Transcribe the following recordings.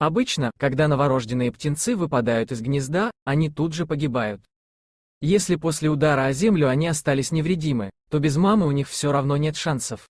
Обычно, когда новорожденные птенцы выпадают из гнезда, они тут же погибают. Если после удара о землю они остались невредимы, то без мамы у них все равно нет шансов.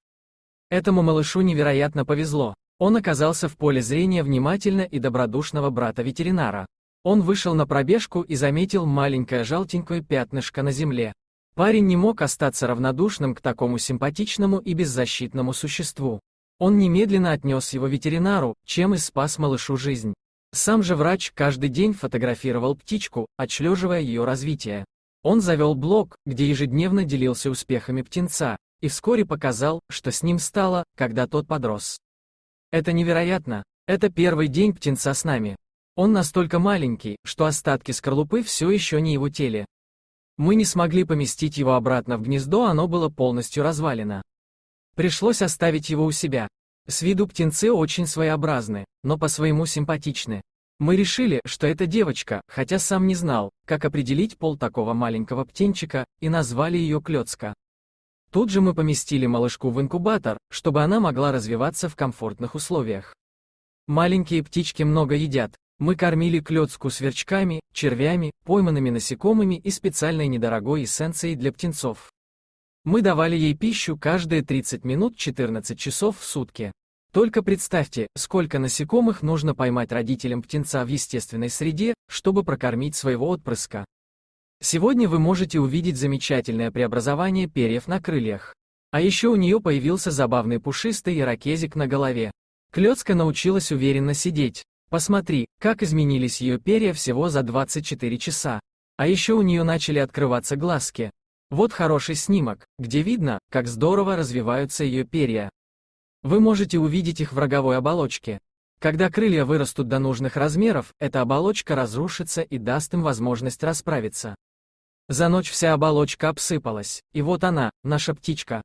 Этому малышу невероятно повезло. Он оказался в поле зрения внимательно и добродушного брата-ветеринара. Он вышел на пробежку и заметил маленькое желтенькое пятнышко на земле. Парень не мог остаться равнодушным к такому симпатичному и беззащитному существу. Он немедленно отнес его ветеринару, чем и спас малышу жизнь. Сам же врач каждый день фотографировал птичку, отслеживая ее развитие. Он завел блог, где ежедневно делился успехами птенца, и вскоре показал, что с ним стало, когда тот подрос. Это невероятно. Это первый день птенца с нами. Он настолько маленький, что остатки скорлупы все еще не его теле. Мы не смогли поместить его обратно в гнездо, оно было полностью развалено. Пришлось оставить его у себя. С виду птенцы очень своеобразны, но по-своему симпатичны. Мы решили, что это девочка, хотя сам не знал, как определить пол такого маленького птенчика, и назвали ее Клёцка. Тут же мы поместили малышку в инкубатор, чтобы она могла развиваться в комфортных условиях. Маленькие птички много едят. Мы кормили клетку сверчками, червями, пойманными насекомыми и специальной недорогой эссенцией для птенцов. Мы давали ей пищу каждые 30 минут 14 часов в сутки. Только представьте, сколько насекомых нужно поймать родителям птенца в естественной среде, чтобы прокормить своего отпрыска. Сегодня вы можете увидеть замечательное преобразование перьев на крыльях. А еще у нее появился забавный пушистый ирокезик на голове. Клёцка научилась уверенно сидеть. Посмотри, как изменились ее перья всего за 24 часа. А еще у нее начали открываться глазки. Вот хороший снимок, где видно, как здорово развиваются ее перья. Вы можете увидеть их в роговой оболочке. Когда крылья вырастут до нужных размеров, эта оболочка разрушится и даст им возможность расправиться. За ночь вся оболочка обсыпалась, и вот она, наша птичка.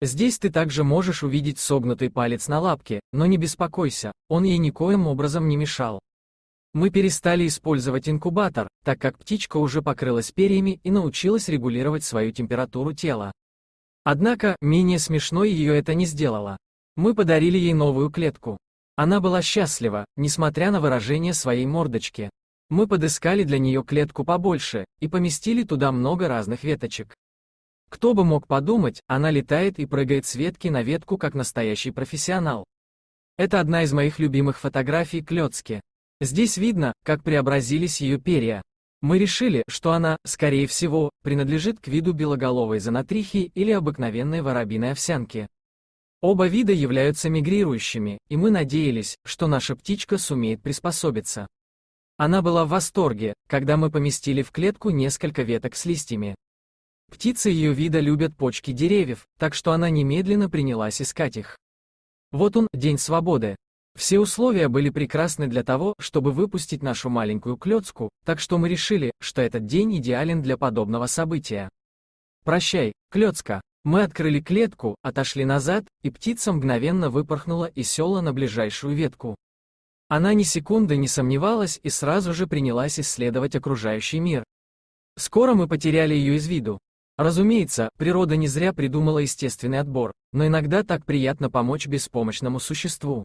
Здесь ты также можешь увидеть согнутый палец на лапке, но не беспокойся, он ей никоим образом не мешал. Мы перестали использовать инкубатор, так как птичка уже покрылась перьями и научилась регулировать свою температуру тела. Однако, менее смешной ее это не сделало. Мы подарили ей новую клетку. Она была счастлива, несмотря на выражение своей мордочки. Мы подыскали для нее клетку побольше и поместили туда много разных веточек. Кто бы мог подумать, она летает и прыгает с ветки на ветку как настоящий профессионал. Это одна из моих любимых фотографий Клёцки. Здесь видно, как преобразились ее перья. Мы решили, что она, скорее всего, принадлежит к виду белоголовой занатрихи или обыкновенной воробиной овсянки. Оба вида являются мигрирующими, и мы надеялись, что наша птичка сумеет приспособиться. Она была в восторге, когда мы поместили в клетку несколько веток с листьями. Птицы ее вида любят почки деревьев, так что она немедленно принялась искать их. Вот он, день свободы, все условия были прекрасны для того, чтобы выпустить нашу маленькую клетку, так что мы решили, что этот день идеален для подобного события. Прощай, клетка. Мы открыли клетку, отошли назад, и птица мгновенно выпорхнула из села на ближайшую ветку. Она ни секунды не сомневалась и сразу же принялась исследовать окружающий мир. Скоро мы потеряли ее из виду. Разумеется, природа не зря придумала естественный отбор, но иногда так приятно помочь беспомощному существу.